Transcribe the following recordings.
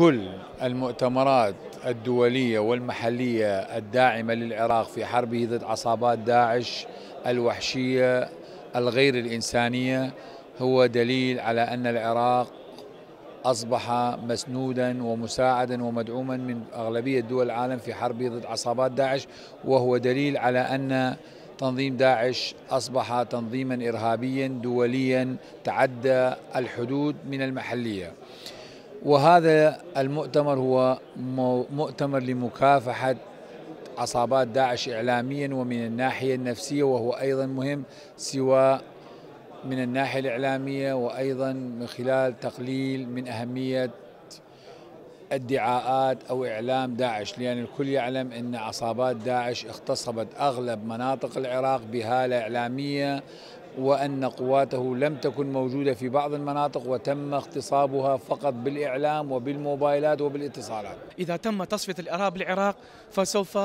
كل المؤتمرات الدولية والمحلية الداعمة للعراق في حربه ضد عصابات داعش الوحشية الغير الإنسانية هو دليل على أن العراق أصبح مسنودا ومساعدا ومدعوما من أغلبية دول العالم في حربه ضد عصابات داعش وهو دليل على أن تنظيم داعش أصبح تنظيما إرهابيا دوليا تعدى الحدود من المحلية وهذا المؤتمر هو مؤتمر لمكافحة عصابات داعش إعلاميا ومن الناحية النفسية وهو أيضا مهم سواء من الناحية الإعلامية وأيضا من خلال تقليل من أهمية ادعاءات أو إعلام داعش لأن الكل يعلم أن عصابات داعش اغتصبت أغلب مناطق العراق بهالة إعلامية وأن قواته لم تكن موجودة في بعض المناطق وتم اغتصابها فقط بالإعلام وبالموبايلات وبالاتصالات إذا تم تصفية الإرهاب العراق فسوف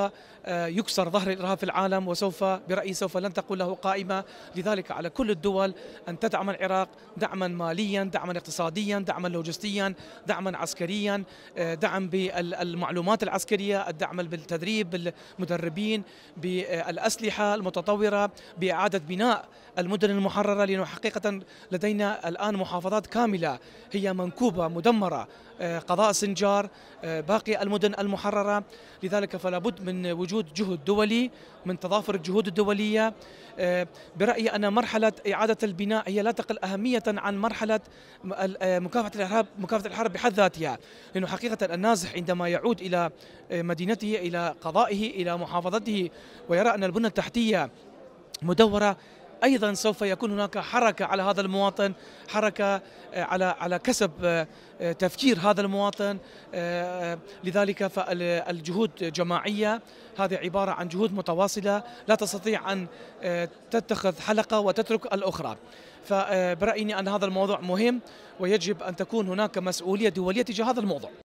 آه، يكسر ظهر الإرهاب في العالم وسوف برأيي سوف لن تقول له قائمة لذلك على كل الدول أن تدعم العراق دعما ماليا دعما اقتصاديا دعما لوجستيا دعما عسكريا آه، دعم بالمعلومات العسكرية الدعم بالتدريب بالمدربين بالأسلحة المتطورة بإعادة بناء المدربين المدن المحررة لأنه حقيقة لدينا الآن محافظات كاملة هي منكوبة مدمرة آه، قضاء سنجار آه، باقي المدن المحررة لذلك فلا بد من وجود جهد دولي من تضافر الجهود الدولية آه، برأيي أن مرحلة إعادة البناء هي لا تقل أهمية عن مرحلة مكافحة الإرهاب مكافحة الحرب بحد ذاتها لأنه حقيقة النازح عندما يعود إلى مدينته إلى قضائه إلى محافظته ويرى أن البنى التحتية مدورة ايضا سوف يكون هناك حركه على هذا المواطن حركه آه، على على كسب آه، آه، تفكير هذا المواطن لذلك فالجهود جماعيه هذه عباره عن جهود متواصله لا تستطيع ان تتخذ حلقه وتترك الاخرى فبرايي ان هذا الموضوع مهم ويجب ان تكون هناك مسؤوليه دوليه تجاه هذا الموضوع